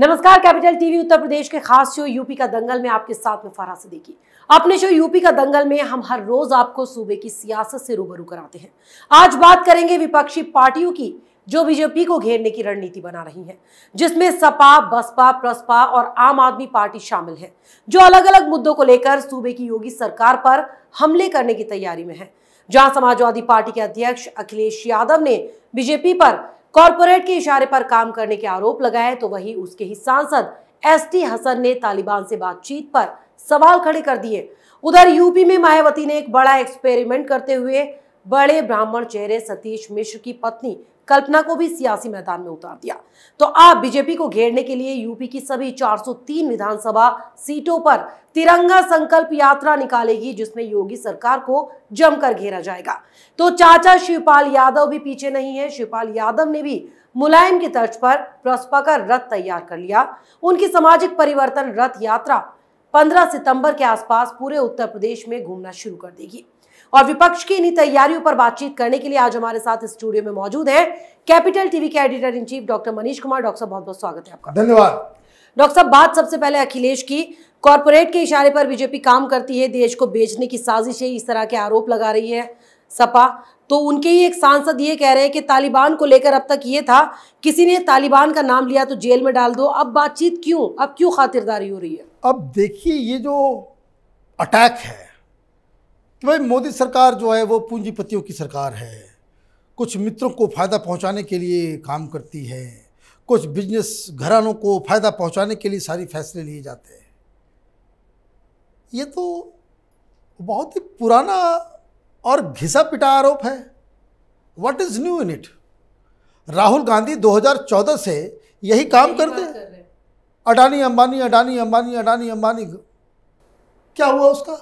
नमस्कार capital TV उत्तर प्रदेश के खास शो यूपी का दंगल में आपके साथ में फराह सिद्दीकी अपने शो यूपी का दंगल में हम हर रोज आपको सूबे की सियासत से रूबरू कराते हैं आज बात करेंगे विपक्षी पार्टियों की जो बीजेपी को घेरने की रणनीति बना रही हैं, जिसमें सपा बसपा प्रसपा और आम आदमी पार्टी शामिल है जो अलग अलग मुद्दों को लेकर सूबे की योगी सरकार पर हमले करने की तैयारी में है जहां समाजवादी पार्टी के अध्यक्ष अखिलेश यादव ने बीजेपी पर कॉरपोरेट के इशारे पर काम करने के आरोप लगाए तो वही उसके ही सांसद एस टी हसन ने तालिबान से बातचीत पर सवाल खड़े कर दिए उधर यूपी में मायावती ने एक बड़ा एक्सपेरिमेंट करते हुए बड़े ब्राह्मण चेहरे सतीश मिश्र की पत्नी कल्पना को भी सियासी मैदान में उतार दिया तो आप बीजेपी को घेरने के लिए यूपी की सभी 403 विधानसभा सीटों पर तिरंगा संकल्प यात्रा निकालेगी जिसमें योगी सरकार को जमकर घेरा जाएगा तो चाचा शिवपाल यादव भी पीछे नहीं है शिवपाल यादव ने भी मुलायम की तर्ज पर प्रसपा का रथ तैयार कर लिया उनकी सामाजिक परिवर्तन रथ यात्रा 15 सितंबर के आसपास पूरे उत्तर प्रदेश में घूमना शुरू कर देगी और विपक्ष की इन्हीं तैयारियों पर बातचीत करने के लिए आज हमारे साथ स्टूडियो में मौजूद है कैपिटल टीवी के editor in chief doctor Manish Kumar doctor साहब बहुत बहुत स्वागत है आपका धन्यवाद डॉक्टर साहब बात सबसे पहले अखिलेश की कॉरपोरेट के इशारे पर बीजेपी काम करती है देश को बेचने की साजिश है इस तरह के आरोप लगा रही है सपा तो उनके ही एक सांसद ये कह रहे हैं कि तालिबान को लेकर अब तक ये था किसी ने तालिबान का नाम लिया तो जेल में डाल दो अब बातचीत क्यों अब क्यों खातिरदारी हो रही है अब देखिए ये जो अटैक है कि भाई मोदी सरकार जो है वो पूंजीपतियों की सरकार है कुछ मित्रों को फ़ायदा पहुंचाने के लिए काम करती है कुछ बिजनेस घरानों को फ़ायदा पहुंचाने के लिए सारी फैसले लिए जाते हैं ये तो बहुत ही पुराना और घिसा पिटा आरोप है what is new in it Rahul Gandhi 2014 से यही काम करते अडानी अंबानी अडानी अंबानी अडानी अंबानी क्या हुआ उसका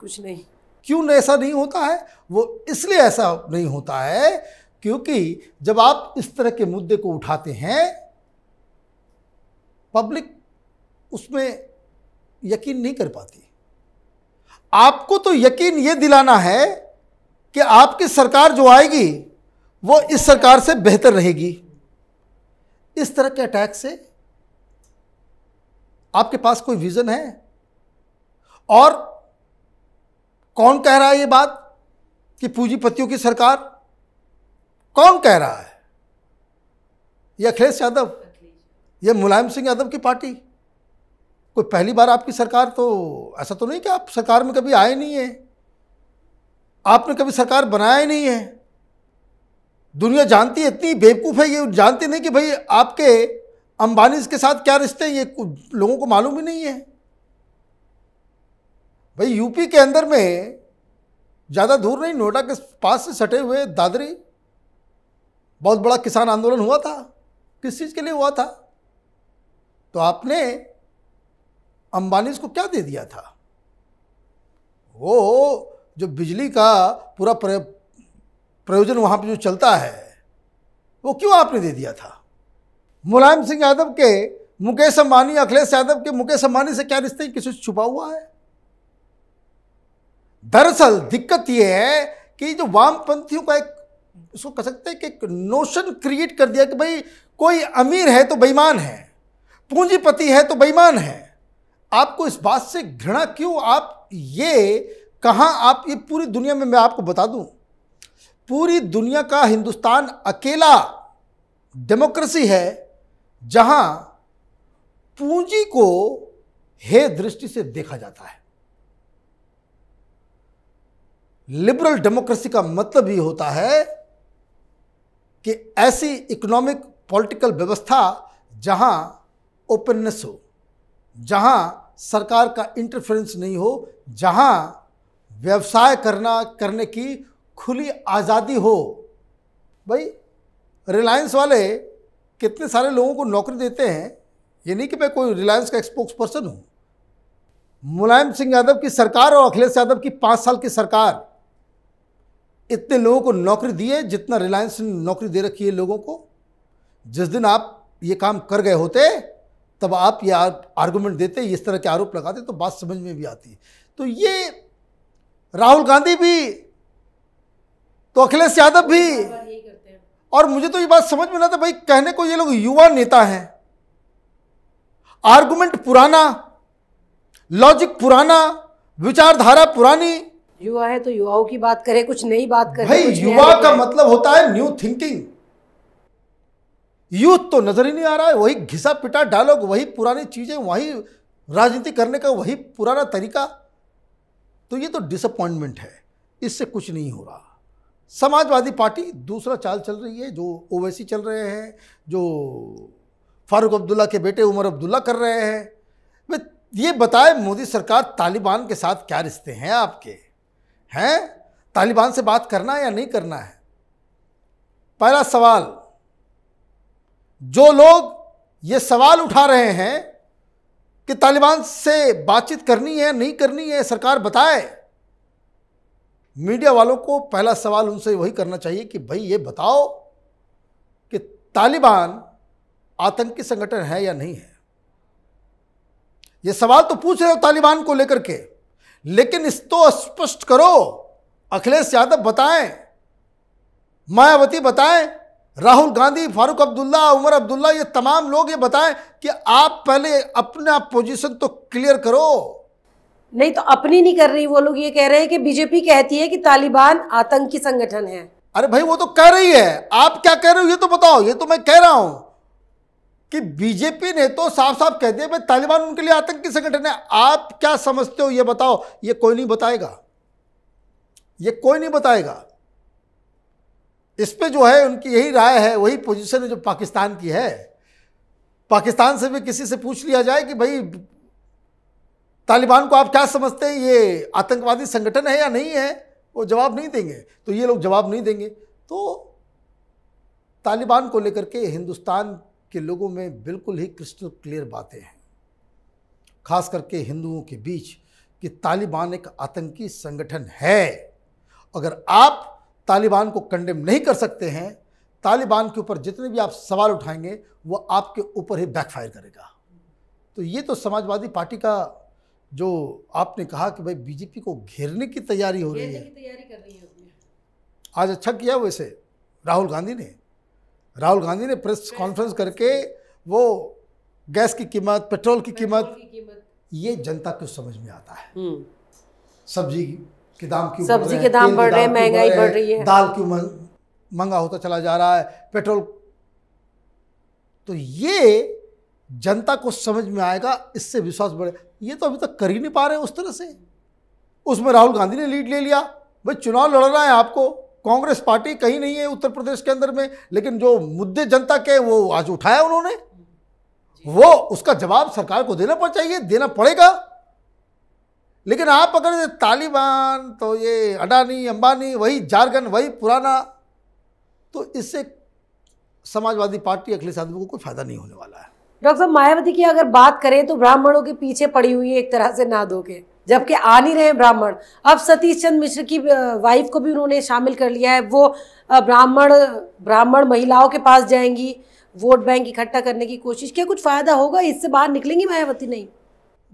कुछ नहीं क्यों ऐसा नहीं होता है वो इसलिए ऐसा नहीं होता है क्योंकि जब आप इस तरह के मुद्दे को उठाते हैं पब्लिक उसमें यकीन नहीं कर पाती आपको तो यकीन ये दिलाना है कि आपकी सरकार जो आएगी वो इस सरकार से बेहतर रहेगी इस तरह के अटैक से आपके पास कोई विज़न है और कौन कह रहा है ये बात कि पूंजीपतियों की सरकार कौन कह रहा है ये अखिलेश यादव ये मुलायम सिंह यादव की पार्टी कोई पहली बार आपकी सरकार तो ऐसा तो नहीं कि आप सरकार में कभी आए नहीं हैं आपने कभी सरकार बनाया ही नहीं है दुनिया जानती है इतनी बेवकूफ़ है ये जानती नहीं कि भाई आपके अंबानी के साथ क्या रिश्ते हैं ये लोगों को मालूम ही नहीं है भाई यूपी के अंदर में ज़्यादा दूर नहीं नोएडा के पास से सटे हुए दादरी बहुत बड़ा किसान आंदोलन हुआ था किस चीज़ के लिए हुआ था तो आपने अंबानी को क्या दे दिया था वो जो बिजली का पूरा प्रयोजन वहाँ पे जो चलता है वो क्यों आपने दे दिया था मुलायम सिंह यादव के मुकेश अंबानी अखिलेश यादव के मुकेश अंबानी से क्या रिश्ते किसी छुपा हुआ है दरअसल दिक्कत यह है कि जो वामपंथियों का एक उसको कह सकते हैं कि एक नोशन क्रिएट कर दिया कि भाई कोई अमीर है तो बेईमान है पूंजीपति है तो बेईमान है आपको इस बात से घृणा क्यों आप ये कहाँ आप ये पूरी दुनिया में मैं आपको बता दूं पूरी दुनिया का हिंदुस्तान अकेला डेमोक्रेसी है जहाँ पूंजी को हे दृष्टि से देखा जाता है लिबरल डेमोक्रेसी का मतलब ये होता है कि ऐसी इकोनॉमिक पॉलिटिकल व्यवस्था जहां ओपननेस हो जहां सरकार का इंटरफेरेंस नहीं हो जहां व्यवसाय करना करने की खुली आज़ादी हो भाई रिलायंस वाले कितने सारे लोगों को नौकरी देते हैं ये नहीं कि मैं कोई रिलायंस का एक्सपोक्स पर्सन हूँ मुलायम सिंह यादव की सरकार और अखिलेश यादव की पाँच साल की सरकार इतने लोगों को नौकरी दी है जितना रिलायंस ने नौकरी दे रखी है लोगों को जिस दिन आप ये काम कर गए होते तब आप ये आर्गूमेंट देते इस तरह के आरोप लगाते तो बात समझ में भी आती तो ये राहुल गांधी भी तो अखिलेश यादव भी और मुझे तो ये बात समझ में ना था भाई कहने को ये लोग युवा नेता हैं आर्गूमेंट पुराना लॉजिक पुराना विचारधारा पुरानी युवा है तो युवाओं की बात करे कुछ नई बात करे भाई युवा का मतलब होता है न्यू थिंकिंग यूथ तो नजर ही नहीं आ रहा है वही घिसा पिटा डायलॉग वही पुरानी चीजें वही राजनीति करने का वही पुराना तरीका तो ये तो डिसअपॉइंटमेंट है इससे कुछ नहीं हो रहा समाजवादी पार्टी दूसरा चाल चल रही है जो ओवैसी चल रहे हैं जो फारूक अब्दुल्ला के बेटे उमर अब्दुल्ला कर रहे हैं वे ये बताए मोदी सरकार तालिबान के साथ क्या रिश्ते हैं आपके है तालिबान से बात करना या नहीं करना है पहला सवाल जो लोग ये सवाल उठा रहे हैं कि तालिबान से बातचीत करनी है नहीं करनी है सरकार बताए मीडिया वालों को पहला सवाल उनसे वही करना चाहिए कि भाई ये बताओ कि तालिबान आतंकी संगठन है या नहीं है ये सवाल तो पूछ रहे हो तालिबान को लेकर के लेकिन इस तो स्पष्ट करो अखिलेश यादव बताएं मायावती बताएं राहुल गांधी फारूक अब्दुल्ला उमर अब्दुल्ला ये तमाम लोग ये बताएं कि आप पहले अपना पोजीशन तो क्लियर करो नहीं तो अपनी नहीं कर रही वो लोग ये कह रहे हैं कि बीजेपी कहती है कि तालिबान आतंकी संगठन है अरे भाई वो तो कह रही है आप क्या कह रहे हो ये तो बताओ ये तो मैं कह रहा हूं कि बीजेपी ने तो साफ साफ कह दिया भाई तालिबान उनके लिए आतंकी संगठन है आप क्या समझते हो ये बताओ ये कोई नहीं बताएगा ये कोई नहीं बताएगा इस पर जो है उनकी यही राय है वही पोजीशन है जो पाकिस्तान की है पाकिस्तान से भी किसी से पूछ लिया जाए कि भाई तालिबान को आप क्या समझते हैं ये आतंकवादी संगठन है या नहीं है वो जवाब नहीं देंगे तो ये लोग जवाब नहीं देंगे तो तालिबान को लेकर के हिंदुस्तान कि लोगों में बिल्कुल ही क्रिस्टल क्लियर बातें हैं खास करके हिंदुओं के बीच कि तालिबान एक आतंकी संगठन है अगर आप तालिबान को कंडेम नहीं कर सकते हैं तालिबान के ऊपर जितने भी आप सवाल उठाएंगे वो आपके ऊपर ही बैकफायर करेगा तो ये तो समाजवादी पार्टी का जो आपने कहा कि भाई बीजेपी को घेरने की तैयारी हो रही है आज अच्छा किया वैसे राहुल गांधी ने राहुल गांधी ने प्रेस कॉन्फ्रेंस करके वो गैस की कीमत पेट्रोल की कीमत ये जनता को समझ में आता है हम्म। सब्जी के दाम क्यों सब्जी के दाम बढ़ रहे हैं महंगाई बढ़ रही है दाल क्यों महंगा होता चला जा रहा है पेट्रोल तो ये जनता को समझ में आएगा इससे विश्वास बढ़े ये तो अभी तक कर ही नहीं पा रहे उस तरह से उसमें राहुल गांधी ने लीड ले लिया भाई चुनाव लड़ रहा है आपको कांग्रेस पार्टी कहीं नहीं है उत्तर प्रदेश के अंदर में लेकिन जो मुद्दे जनता के वो आज उठाया उन्होंने वो उसका जवाब सरकार को देना पड़ चाहिए देना पड़ेगा लेकिन आप अगर तालिबान तो ये अडानी अंबानी वही जारगन वही पुराना तो इससे समाजवादी पार्टी अखिलेश यादव को कोई फायदा नहीं होने वाला है डॉक्टर साहब मायावती की अगर बात करें तो ब्राह्मणों के पीछे पड़ी हुई है एक तरह से ना धो के जबकि आ नहीं रहे ब्राह्मण अब सतीश चंद्र मिश्र की वाइफ को भी उन्होंने शामिल कर लिया है वो ब्राह्मण ब्राह्मण महिलाओं के पास जाएंगी वोट बैंक इकट्ठा करने की कोशिश क्या कुछ फ़ायदा होगा इससे बाहर निकलेंगी मायावती नहीं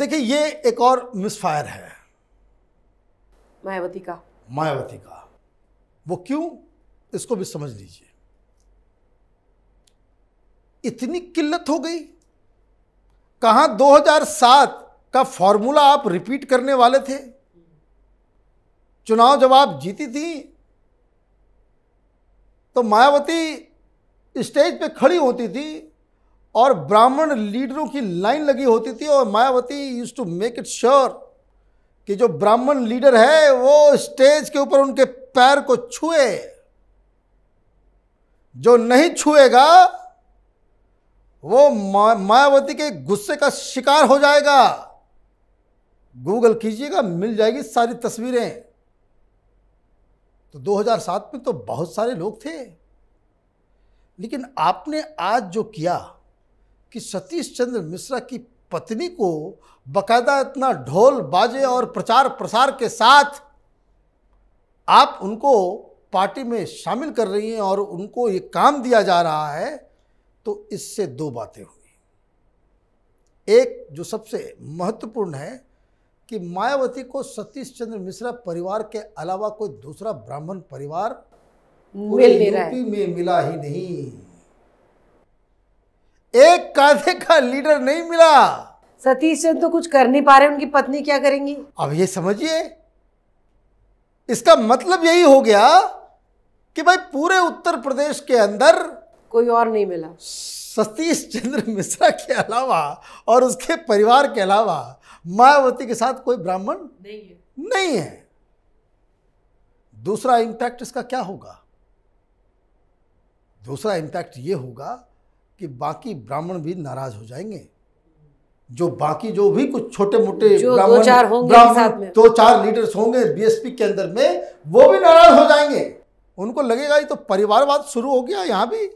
देखिए ये एक और मिसफायर है मायावती का मायावती का वो क्यों इसको भी समझ लीजिए इतनी किल्लत हो गई हजार 2007 का फॉर्मूला आप रिपीट करने वाले थे चुनाव जब आप जीती थी तो मायावती स्टेज पे खड़ी होती थी और ब्राह्मण लीडरों की लाइन लगी होती थी और Mayawati use to make it sure कि जो ब्राह्मण लीडर है वो स्टेज के ऊपर उनके पैर को छुए जो नहीं छुएगा वो मायावती के गुस्से का शिकार हो जाएगा गूगल कीजिएगा मिल जाएगी सारी तस्वीरें तो 2007 में तो बहुत सारे लोग थे लेकिन आपने आज जो किया कि सतीश चंद्र मिश्रा की पत्नी को बकायदा इतना ढोल बाजे और प्रचार प्रसार के साथ आप उनको पार्टी में शामिल कर रही हैं और उनको ये काम दिया जा रहा है तो इससे दो बातें हुई एक जो सबसे महत्वपूर्ण है कि मायावती को सतीश चंद्र मिश्रा परिवार के अलावा कोई दूसरा ब्राह्मण परिवार मिल नहीं रहा है। में मिला ही नहीं एक कायदे का लीडर नहीं मिला सतीश चंद्र तो कुछ कर नहीं पा रहे उनकी पत्नी क्या करेंगी अब ये समझिए इसका मतलब यही हो गया कि भाई पूरे उत्तर प्रदेश के अंदर कोई और नहीं मिला सतीश चंद्र मिश्रा के अलावा और उसके परिवार के अलावा मायावती के साथ कोई ब्राह्मण नहीं है नहीं है दूसरा इम्पैक्ट इसका क्या होगा दूसरा इम्पैक्ट ये होगा कि बाकी ब्राह्मण भी नाराज हो जाएंगे जो बाकी जो भी कुछ छोटे मोटे ब्राह्मण दो चार लीडर्स होंगे बीएसपी के अंदर में वो भी नाराज हो जाएंगे उनको लगेगा ये तो परिवारवाद शुरू हो गया यहां भी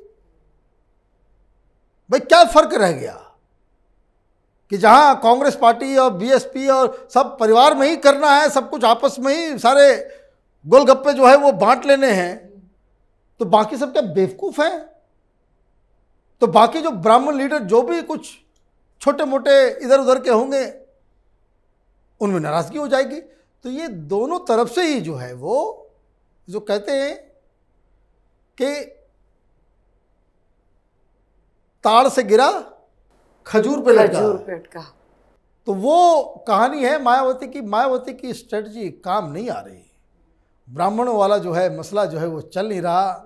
भाई क्या फर्क रह गया कि जहां कांग्रेस पार्टी और बीएसपी और सब परिवार में ही करना है सब कुछ आपस में ही सारे गोलगप्पे जो है वो बांट लेने हैं तो बाकी सब क्या बेवकूफ़ हैं तो बाकी जो ब्राह्मण लीडर जो भी कुछ छोटे मोटे इधर उधर के होंगे उनमें नाराज़गी हो जाएगी तो ये दोनों तरफ से ही जो है वो जो कहते हैं कि ताड़ से गिरा खजूर पे लटका खजूर पे लटका तो वो कहानी है मायावती की मायावती की स्ट्रेटजी काम नहीं आ रही ब्राह्मणों वाला जो है मसला जो है वो चल नहीं रहा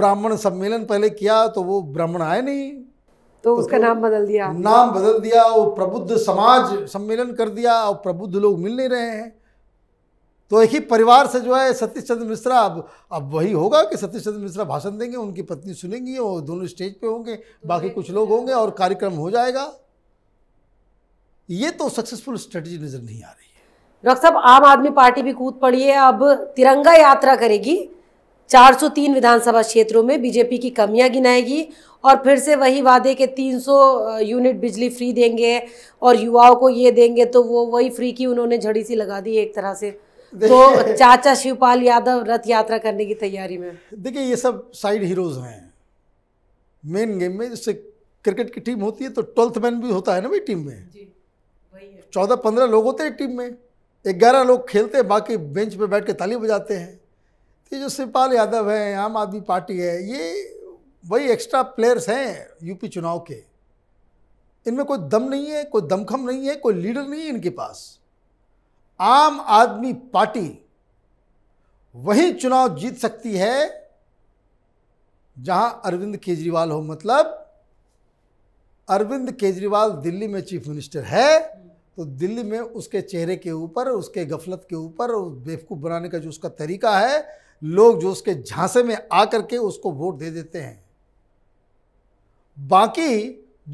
ब्राह्मण सम्मेलन पहले किया तो वो ब्राह्मण आए नहीं तो, तो उसका तो नाम बदल दिया नाम बदल दिया वो प्रबुद्ध समाज सम्मेलन कर दिया और प्रबुद्ध लोग मिल नहीं रहे हैं तो एक ही परिवार से जो है सतीश चंद्र मिश्रा अब अब वही होगा कि सतीश चंद्र मिश्रा भाषण देंगे उनकी पत्नी सुनेंगी और दोनों स्टेज पे होंगे बाकी कुछ लोग होंगे और कार्यक्रम हो जाएगा ये तो सक्सेसफुल स्ट्रेटजी नज़र नहीं आ रही है डॉक्टर साहब आम आदमी पार्टी भी कूद पड़ी है अब तिरंगा यात्रा करेगी 403 विधानसभा क्षेत्रों में बीजेपी की कमियां गिनाएगी और फिर से वही वादे के 300 यूनिट बिजली फ्री देंगे और युवाओं को ये देंगे तो वो वही फ्री की उन्होंने झड़ी सी लगा दी एक तरह से तो चाचा शिवपाल यादव रथ यात्रा करने की तैयारी में देखिए ये सब साइड हीरोज हैं मेन गेम में जैसे क्रिकेट की टीम होती है तो ट्वेल्थ मैन भी होता है ना भाई टीम में चौदह पंद्रह लोग होते हैं टीम में ग्यारह लोग खेलते हैं बाकी बेंच पे बैठ के ताली बजाते हैं तो जो शिवपाल यादव हैं आम आदमी पार्टी है ये वही एक्स्ट्रा प्लेयर्स हैं यूपी चुनाव के इनमें कोई दम नहीं है कोई दमखम नहीं है कोई लीडर नहीं है इनके पास आम आदमी पार्टी वही चुनाव जीत सकती है जहां अरविंद केजरीवाल हो मतलब अरविंद केजरीवाल दिल्ली में चीफ मिनिस्टर है तो दिल्ली में उसके चेहरे के ऊपर उसके गफलत के ऊपर बेवकूफ़ बनाने का जो उसका तरीका है लोग जो उसके झांसे में आकर के उसको वोट दे देते हैं बाकी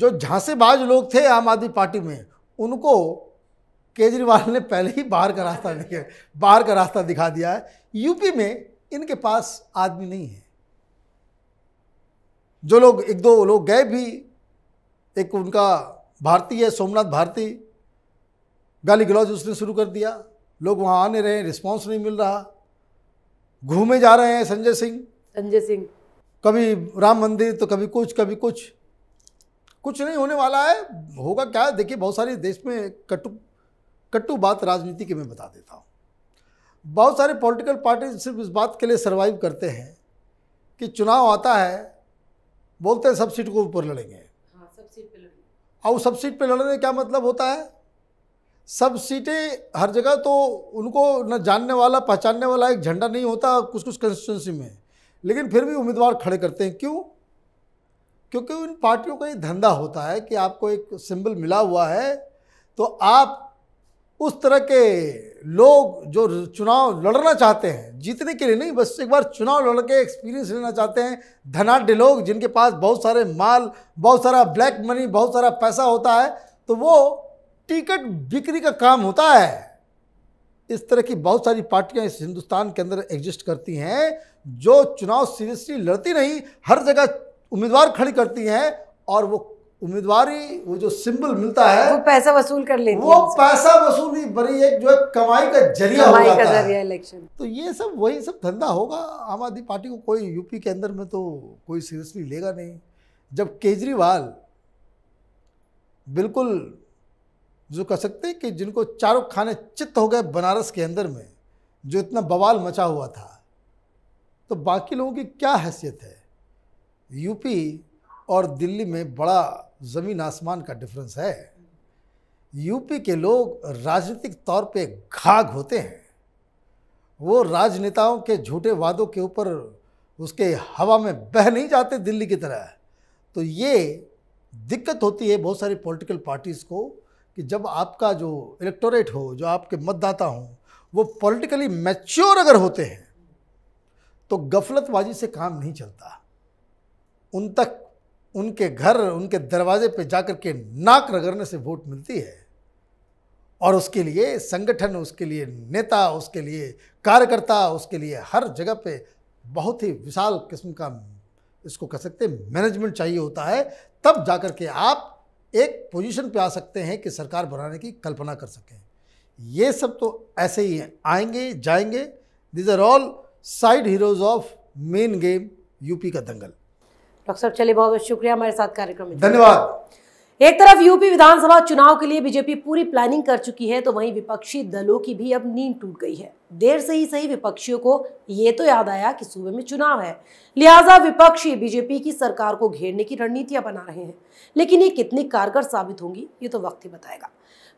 जो झांसेबाज लोग थे आम आदमी पार्टी में उनको केजरीवाल ने पहले ही बाहर का रास्ता दिखा बाहर का रास्ता दिखा दिया है यूपी में इनके पास आदमी नहीं है जो लोग एक दो लोग गए भी एक उनका भारती है सोमनाथ भारती गाली गलौज उसने शुरू कर दिया लोग वहाँ आने रहे हैं रिस्पॉन्स नहीं मिल रहा घूमे जा रहे हैं संजय सिंह संजय सिंह कभी राम मंदिर तो कभी कुछ कभी कुछ कुछ नहीं होने वाला है होगा क्या देखिए बहुत सारे देश में कटु कट्टू बात राजनीति की मैं बता देता हूँ बहुत सारे पॉलिटिकल पार्टी सिर्फ इस बात के लिए सर्वाइव करते हैं कि चुनाव आता है बोलते हैं सब सीट को ऊपर लड़ेंगे हाँ, सब सीट पे लड़ेंगे और सब सीट पे लड़ने क्या मतलब होता है सब सीटें हर जगह तो उनको न जानने वाला पहचानने वाला एक झंडा नहीं होता कुछ कुछ कंस्टिट्यूंसी में लेकिन फिर भी उम्मीदवार खड़े करते हैं क्यों क्योंकि उन पार्टियों का ये धंधा होता है कि आपको एक सिंबल मिला हुआ है तो आप उस तरह के लोग जो चुनाव लड़ना चाहते हैं जीतने के लिए नहीं बस एक बार चुनाव लड़ के एक्सपीरियंस लेना चाहते हैं धनाढ़ लोग जिनके पास बहुत सारे माल बहुत सारा ब्लैक मनी बहुत सारा पैसा होता है तो वो टिकट बिक्री का काम होता है इस तरह की बहुत सारी पार्टियां इस हिंदुस्तान के अंदर एग्जिस्ट करती हैं जो चुनाव सीरियसली लड़ती नहीं हर जगह उम्मीदवार खड़ी करती हैं और वो उम्मीदवारी वो जो सिंबल मिलता है वो पैसा वसूल कर लेती वो पैसा वसूल ही बड़ी एक जो है कमाई का जरिया हो का जरिया इलेक्शन तो ये सब वही सब धंधा होगा आम आदमी पार्टी को कोई यूपी के अंदर में तो कोई सीरियसली लेगा नहीं जब केजरीवाल बिल्कुल जो कह सकते हैं कि जिनको चारों खाने चित्त हो गए बनारस के अंदर में जो इतना बवाल मचा हुआ था तो बाकी लोगों की क्या हैसियत है यूपी और दिल्ली में बड़ा ज़मीन आसमान का डिफरेंस है यूपी के लोग राजनीतिक तौर पे घाघ होते हैं वो राजनेताओं के झूठे वादों के ऊपर उसके हवा में बह नहीं जाते दिल्ली की तरह तो ये दिक्कत होती है बहुत सारी पॉलिटिकल पार्टीज़ को कि जब आपका जो इलेक्टोरेट हो जो आपके मतदाता हों वो पॉलिटिकली मैच्योर अगर होते हैं तो गफलतबाजी से काम नहीं चलता उन तक उनके घर उनके दरवाजे पे जाकर के नाक रगड़ने से वोट मिलती है और उसके लिए संगठन उसके लिए नेता उसके लिए कार्यकर्ता उसके लिए हर जगह पे बहुत ही विशाल किस्म का इसको कह सकते हैं मैनेजमेंट चाहिए होता है तब जाकर के आप एक पोजीशन पे आ सकते हैं कि सरकार बनाने की कल्पना कर सकें ये सब तो ऐसे ही आएंगे जाएंगे these are all side heroes of main game UP का दंगल डॉक्टर साहब चलिए बहुत बहुत शुक्रिया हमारे साथ कार्यक्रम में धन्यवाद एक तरफ यूपी विधानसभा चुनाव के लिए बीजेपी पूरी प्लानिंग कर चुकी है तो वहीं विपक्षी दलों की भी अब नींद टूट गई है देर से ही सही विपक्षियों को ये तो याद आया कि सूबे में चुनाव है लिहाजा विपक्षी बीजेपी की सरकार को घेरने की रणनीतियां बना रहे हैं लेकिन ये कितनी कारगर साबित होंगी ये तो वक्त ही बताएगा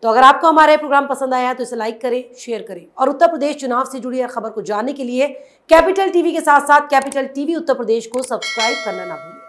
तो अगर आपको हमारा प्रोग्राम पसंद आया है तो इसे लाइक करें शेयर करें और उत्तर प्रदेश चुनाव से जुड़ी हर खबर को जानने के लिए कैपिटल टीवी के साथ साथ कैपिटल टीवी उत्तर प्रदेश को सब्सक्राइब करना ना भूलें